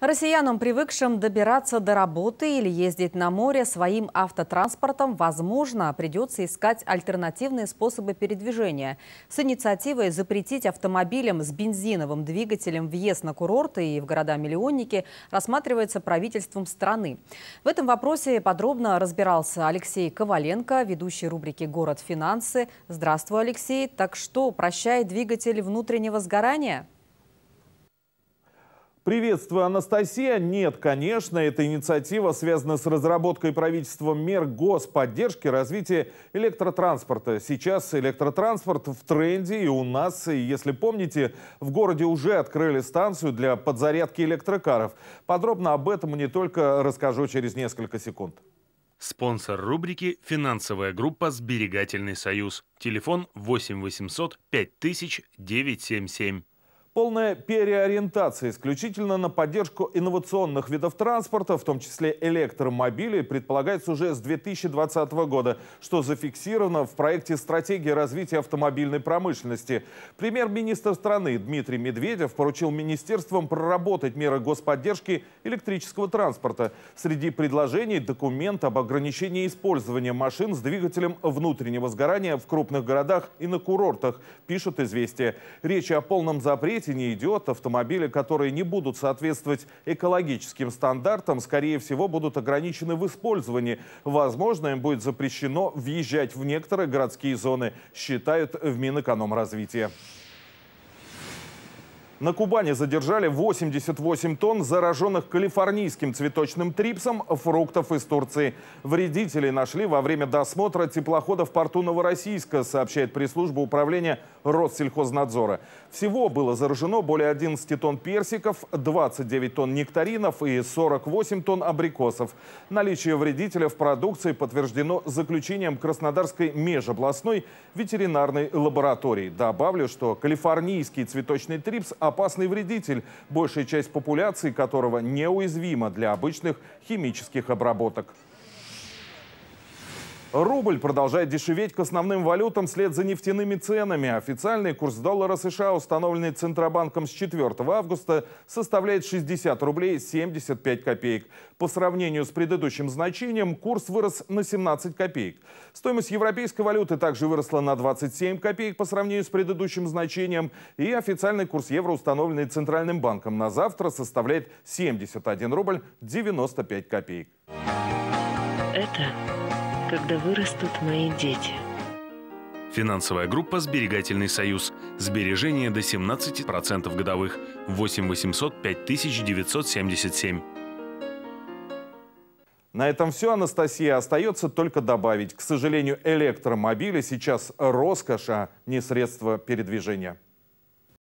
Россиянам, привыкшим добираться до работы или ездить на море своим автотранспортом, возможно, придется искать альтернативные способы передвижения. С инициативой запретить автомобилям с бензиновым двигателем въезд на курорты и в города-миллионники рассматривается правительством страны. В этом вопросе подробно разбирался Алексей Коваленко, ведущий рубрики «Город финансы». Здравствуй, Алексей. Так что, прощай двигатель внутреннего сгорания? Приветствую, Анастасия. Нет, конечно, эта инициатива связана с разработкой правительством мер господдержки развития электротранспорта. Сейчас электротранспорт в тренде и у нас, и, если помните, в городе уже открыли станцию для подзарядки электрокаров. Подробно об этом не только расскажу через несколько секунд. Спонсор рубрики «Финансовая группа «Сберегательный союз». Телефон 8 800 5000 977. Полная переориентация исключительно на поддержку инновационных видов транспорта, в том числе электромобилей, предполагается уже с 2020 года, что зафиксировано в проекте стратегии развития автомобильной промышленности. Премьер-министр страны Дмитрий Медведев поручил министерствам проработать меры господдержки электрического транспорта. Среди предложений документ об ограничении использования машин с двигателем внутреннего сгорания в крупных городах и на курортах, пишут «Известия». Речь о полном запрете не идет, автомобили, которые не будут соответствовать экологическим стандартам, скорее всего, будут ограничены в использовании. Возможно, им будет запрещено въезжать в некоторые городские зоны, считают в Минэкономразвитии. На Кубани задержали 88 тонн зараженных калифорнийским цветочным трипсом фруктов из Турции. Вредителей нашли во время досмотра теплохода в порту Новороссийска, сообщает пресс-служба управления Россельхознадзора. Всего было заражено более 11 тонн персиков, 29 тонн нектаринов и 48 тонн абрикосов. Наличие вредителя в продукции подтверждено заключением Краснодарской межобластной ветеринарной лаборатории. Добавлю, что калифорнийский цветочный трипс – опасный вредитель, большая часть популяции которого неуязвима для обычных химических обработок. Рубль продолжает дешеветь к основным валютам вслед за нефтяными ценами. Официальный курс доллара США, установленный Центробанком с 4 августа, составляет 60 рублей 75 копеек. По сравнению с предыдущим значением, курс вырос на 17 копеек. Стоимость европейской валюты также выросла на 27 копеек по сравнению с предыдущим значением. И официальный курс евро, установленный Центральным банком на завтра, составляет 71 рубль 95 копеек. Это когда вырастут мои дети. Финансовая группа «Сберегательный союз». Сбережения до 17% годовых. 8 800 5977. На этом все, Анастасия. Остается только добавить. К сожалению, электромобили сейчас роскошь, а не средство передвижения.